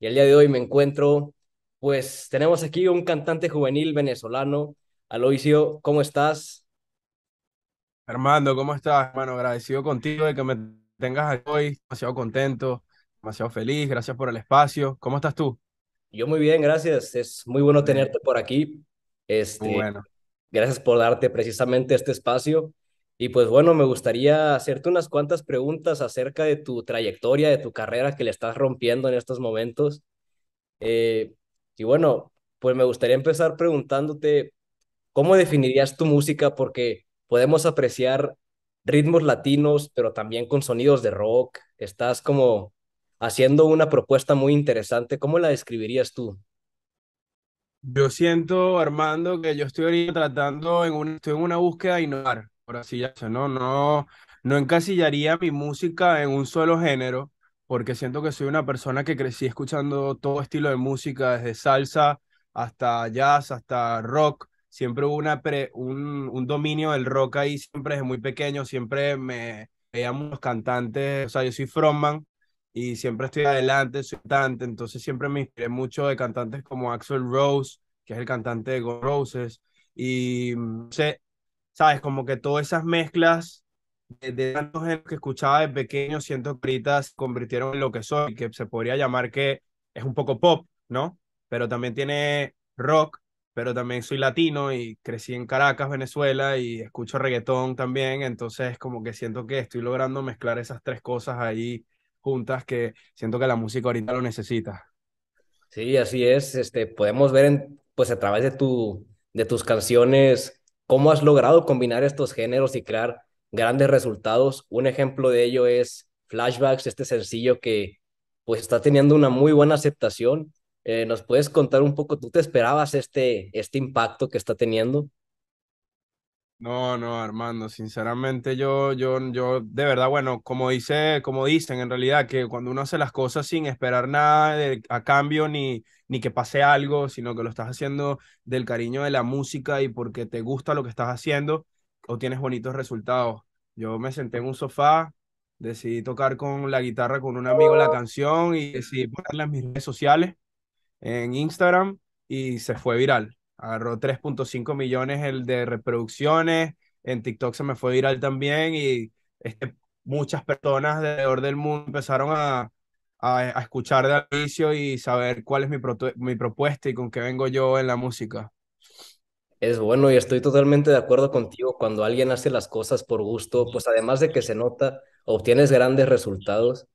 y el día de hoy me encuentro, pues tenemos aquí un cantante juvenil venezolano. Aloisio, ¿cómo estás? Armando, ¿cómo estás, hermano? Agradecido contigo de que me tengas hoy, demasiado contento, demasiado feliz, gracias por el espacio. ¿Cómo estás tú? Yo muy bien, gracias. Es muy bueno tenerte por aquí. Este, Gracias por darte precisamente este espacio. Y pues bueno, me gustaría hacerte unas cuantas preguntas acerca de tu trayectoria, de tu carrera que le estás rompiendo en estos momentos. Eh, y bueno, pues me gustaría empezar preguntándote, ¿cómo definirías tu música? Porque podemos apreciar ritmos latinos, pero también con sonidos de rock. Estás como haciendo una propuesta muy interesante. ¿Cómo la describirías tú? Yo siento, Armando, que yo estoy tratando, en estoy en una búsqueda de innovar no, no, no encasillaría mi música en un solo género, porque siento que soy una persona que crecí escuchando todo estilo de música, desde salsa hasta jazz, hasta rock. Siempre hubo una un, dominio del rock ahí, siempre desde muy pequeño, siempre me veíamos los cantantes, o sea, yo soy frontman y siempre estoy adelante, soy cantante, entonces siempre me inspiré mucho de cantantes como Axel Rose, que es el cantante de Roses, y mm, no sé, ¿sabes? Como que todas esas mezclas de, de que escuchaba de pequeño, siento que ahorita se convirtieron en lo que soy, que se podría llamar que es un poco pop, ¿no? Pero también tiene rock, pero también soy latino y crecí en Caracas, Venezuela, y escucho reggaetón también, entonces como que siento que estoy logrando mezclar esas tres cosas ahí juntas que siento que la música ahorita lo necesita. Sí, así es, este, podemos ver en, pues a través de, tu, de tus canciones cómo has logrado combinar estos géneros y crear grandes resultados. Un ejemplo de ello es Flashbacks, este sencillo que pues está teniendo una muy buena aceptación. Eh, ¿Nos puedes contar un poco, tú te esperabas este, este impacto que está teniendo? No, no, Armando, sinceramente yo, yo, yo, de verdad, bueno, como dice, como dicen en realidad, que cuando uno hace las cosas sin esperar nada a cambio ni, ni que pase algo, sino que lo estás haciendo del cariño de la música y porque te gusta lo que estás haciendo, o tienes bonitos resultados. Yo me senté en un sofá, decidí tocar con la guitarra con un amigo la canción y decidí ponerla en mis redes sociales, en Instagram, y se fue viral agarró 3.5 millones el de reproducciones, en TikTok se me fue viral también y este, muchas personas de alrededor del mundo empezaron a, escuchar de inicio y saber cuál es mi, mi propuesta y con qué vengo yo en la música. Es bueno y estoy totalmente de acuerdo contigo. Cuando alguien hace las cosas por gusto, pues además de que se nota, obtienes grandes resultados.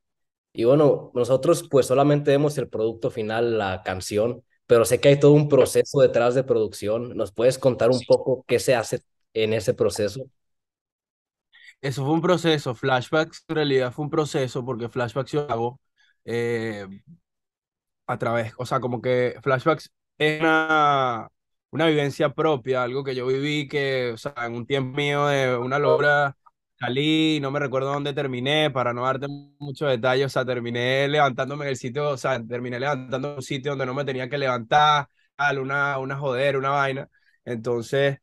Y bueno, nosotros pues solamente vemos el producto final, la canción, pero sé que hay todo un proceso detrás de producción. ¿Nos puedes contar un poco qué se hace en ese proceso? Eso fue un proceso. Flashbacks en realidad fue un proceso porque flashbacks yo hago eh, a través, o sea, como que flashbacks es una, vivencia propia, algo que yo viví que, o sea, en un tiempo mío de una logra, salí, no me recuerdo dónde terminé, para no darte muchos detalles, o sea, terminé levantándome en el sitio, o sea, terminé levantando un sitio donde no me tenía que levantar, una, una joder, una vaina. Entonces,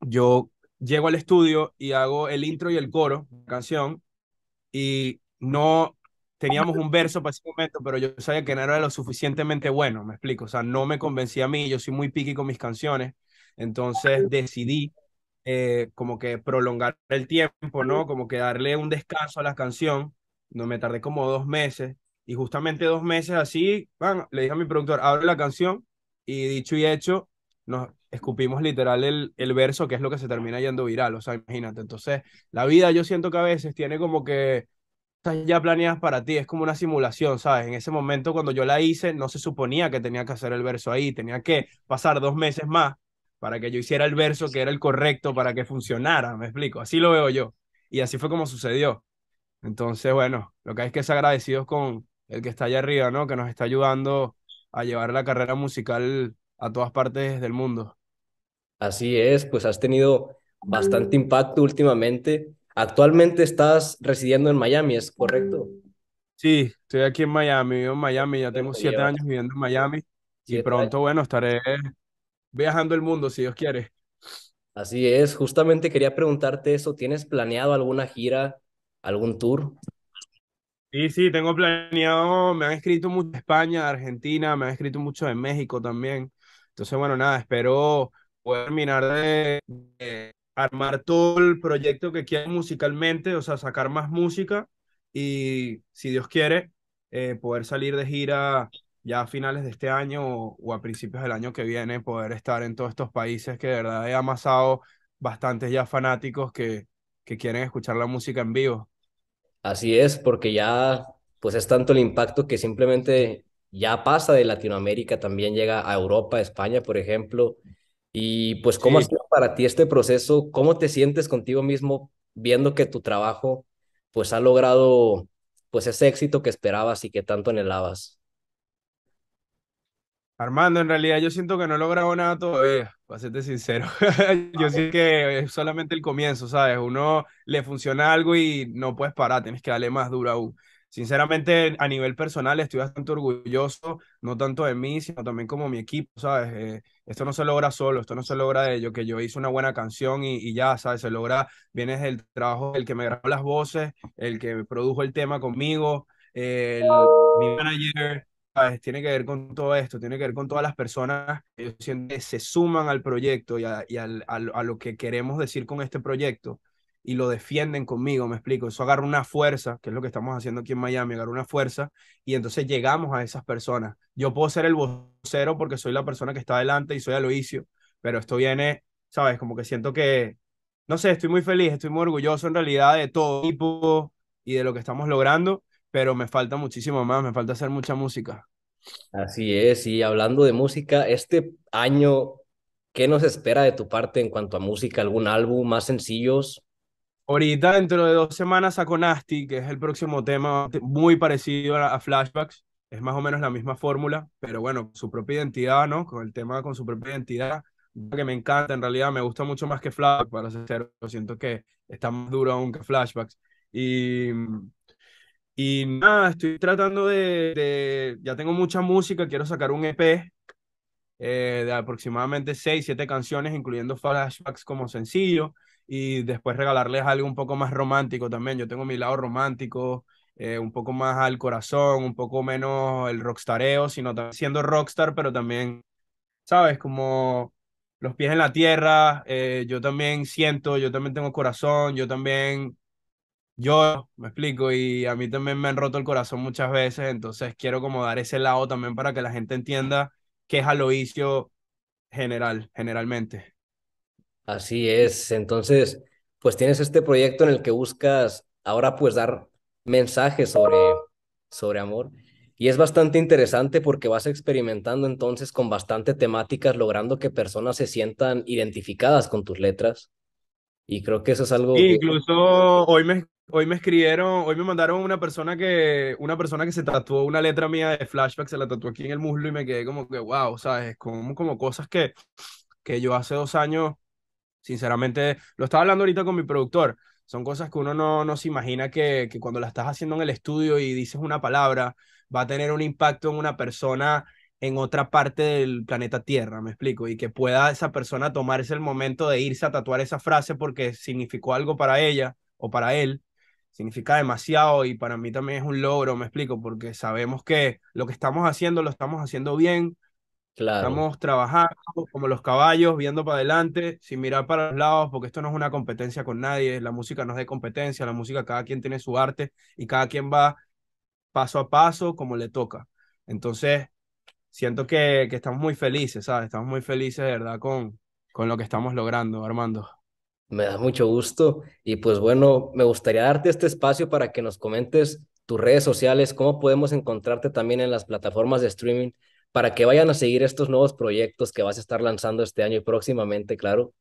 yo llego al estudio y hago el intro y el coro, canción, y no teníamos un verso para ese momento, pero yo sabía que no era lo suficientemente bueno, me explico, o sea, no me convencía a mí, yo soy muy piqui con mis canciones, entonces decidí eh, como que prolongar el tiempo, ¿no? Como que darle un descanso a la canción. No me tardé como dos meses. Y justamente dos meses así, bueno, le dije a mi productor, abre la canción. Y dicho y hecho, nos escupimos literal el, verso, que es lo que se termina yendo viral. O sea, imagínate. Entonces, la vida yo siento que a veces tiene como que ya planeadas para ti, es como una simulación, ¿sabes? En ese momento cuando yo la hice, no se suponía que tenía que hacer el verso ahí, tenía que pasar dos meses más para que yo hiciera el verso que era el correcto para que funcionara, me explico, así lo veo yo. Y así fue como sucedió. Entonces, bueno, lo que hay es que es agradecidos con el que está allá arriba, ¿no? Que nos está ayudando a llevar la carrera musical a todas partes del mundo. Así es, pues has tenido bastante impacto últimamente. Actualmente estás residiendo en Miami, ¿es correcto? Sí, estoy aquí en Miami, vivo en Miami, ya tengo siete años viviendo en Miami y pronto, bueno, estaré viajando el mundo, si Dios quiere. Así es, justamente quería preguntarte eso, ¿tienes planeado alguna gira, algún tour? Sí, sí, tengo planeado, me han escrito mucho de España, de Argentina, me han escrito mucho de México también. Entonces, bueno, nada, espero poder terminar de, armar todo el proyecto que quiero musicalmente, o sea, sacar más música y si Dios quiere, eh, poder salir de gira ya a finales de este año o, a principios del año que viene poder estar en todos estos países que de verdad he amasado bastantes ya fanáticos que, que quieren escuchar la música en vivo. Así es, porque ya pues es tanto el impacto que simplemente ya pasa de Latinoamérica, también llega a Europa, España, por ejemplo. Y pues, ¿cómo ha sido para ti este proceso? ¿Cómo te sientes contigo mismo viendo que tu trabajo pues ha logrado pues ese éxito que esperabas y que tanto anhelabas? Armando, en realidad yo siento que no he logrado nada todavía, para serte sincero. yo sé que es solamente el comienzo, ¿sabes? Uno le funciona algo y no puedes parar, tienes que darle más duro aún. Sinceramente, a nivel personal estoy bastante orgulloso, no tanto de mí, sino también como mi equipo, ¿sabes? Eh, esto no se logra solo, esto no se logra de ello que yo hice una buena canción y, ya, ¿sabes? Se logra, viene del trabajo, el que me grabó las voces, el que produjo el tema conmigo, el, mi manager, tiene que ver con todo esto, tiene que ver con todas las personas que se suman al proyecto y, a, lo que queremos decir con este proyecto y lo defienden conmigo, me explico. Eso agarra una fuerza, que es lo que estamos haciendo aquí en Miami, agarra una fuerza y entonces llegamos a esas personas. Yo puedo ser el vocero porque soy la persona que está adelante y soy Aloisio, pero esto viene, ¿sabes? Como que siento que, no sé, estoy muy feliz, estoy muy orgulloso en realidad de todo tipo y de lo que estamos logrando pero me falta muchísimo más, me falta hacer mucha música. Así es, y hablando de música, este año, ¿qué nos espera de tu parte en cuanto a música? ¿Algún álbum más sencillos? Ahorita, dentro de dos semanas, saco Nasty, que es el próximo tema, muy parecido a, Flashbacks. Es más o menos la misma fórmula, pero bueno, su propia identidad, ¿no? Con el tema, con su propia identidad, que me encanta, en realidad me gusta mucho más que Flashbacks, para ser sincero. Siento que está más duro aún que Flashbacks. Y y nada, estoy tratando de, ya tengo mucha música, quiero sacar un EP eh, de aproximadamente 6, 7 canciones, incluyendo flashbacks como sencillo, y después regalarles algo un poco más romántico también. Yo tengo mi lado romántico, eh, un poco más al corazón, un poco menos el rockstareo, sino siendo rockstar, pero también, ¿sabes? Como los pies en la tierra, eh, yo también siento, yo también tengo corazón, yo también yo me explico, y a mí también me han roto el corazón muchas veces, entonces quiero como dar ese lado también para que la gente entienda qué es aloicio general, generalmente. Así es, entonces, pues tienes este proyecto en el que buscas ahora pues dar mensajes sobre, sobre amor. Y es bastante interesante porque vas experimentando entonces con bastante temáticas, logrando que personas se sientan identificadas con tus letras. Y creo que eso es algo... Incluso hoy me Hoy me escribieron, hoy me mandaron una persona que, una persona que se tatuó una letra mía de flashback, se la tatuó aquí en el muslo y me quedé como que, wow, ¿sabes? Como, como cosas que, que yo hace dos años, sinceramente, lo estaba hablando ahorita con mi productor, son cosas que uno no, no se imagina que, que cuando la estás haciendo en el estudio y dices una palabra, va a tener un impacto en una persona en otra parte del planeta Tierra, me explico, y que pueda esa persona tomarse el momento de irse a tatuar esa frase porque significó algo para ella o para él, significa demasiado y para mí también es un logro, me explico, porque sabemos que lo que estamos haciendo lo estamos haciendo bien. Claro. Estamos trabajando como los caballos, viendo para adelante, sin mirar para los lados, porque esto no es una competencia con nadie, la música no es de competencia, la música cada quien tiene su arte y cada quien va paso a paso como le toca. Entonces, siento que, estamos muy felices, ¿sabes? Estamos muy felices, de verdad, con, con lo que estamos logrando, Armando. Me da mucho gusto y pues bueno, me gustaría darte este espacio para que nos comentes tus redes sociales, cómo podemos encontrarte también en las plataformas de streaming para que vayan a seguir estos nuevos proyectos que vas a estar lanzando este año y próximamente, claro.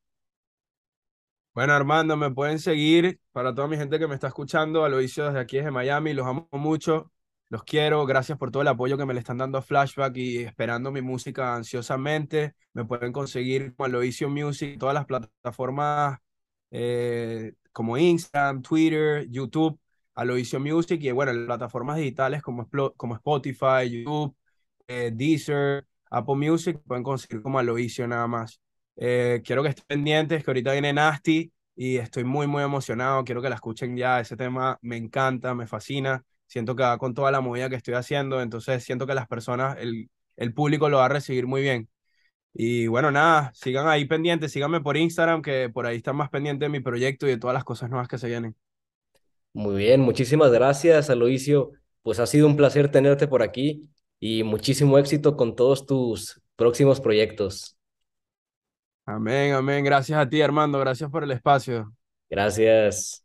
Bueno, Armando, me pueden seguir para toda mi gente que me está escuchando. a Aloisio desde aquí desde Miami, los amo mucho, los quiero. Gracias por todo el apoyo que me le están dando a Flashback y esperando mi música ansiosamente. Me pueden conseguir con Aloisio Music, todas las plataformas eh, como Instagram, Twitter, YouTube, Aloisio Music y bueno, plataformas digitales como, como Spotify, YouTube, eh, Deezer, Apple Music, pueden conseguir como Aloisio nada más. Eh, quiero que estén pendientes, que ahorita viene Nasty y estoy muy, muy emocionado. Quiero que la escuchen ya. Ese tema me encanta, me fascina. Siento que con toda la movida que estoy haciendo, entonces siento que las personas, el, el público lo va a recibir muy bien. Y bueno, nada, sigan ahí pendientes, síganme por Instagram, que por ahí están más pendientes de mi proyecto y de todas las cosas nuevas que se vienen. Muy bien, muchísimas gracias, Aloisio. Pues ha sido un placer tenerte por aquí y muchísimo éxito con todos tus próximos proyectos. Amén, amén. Gracias a ti, Armando. Gracias por el espacio. Gracias.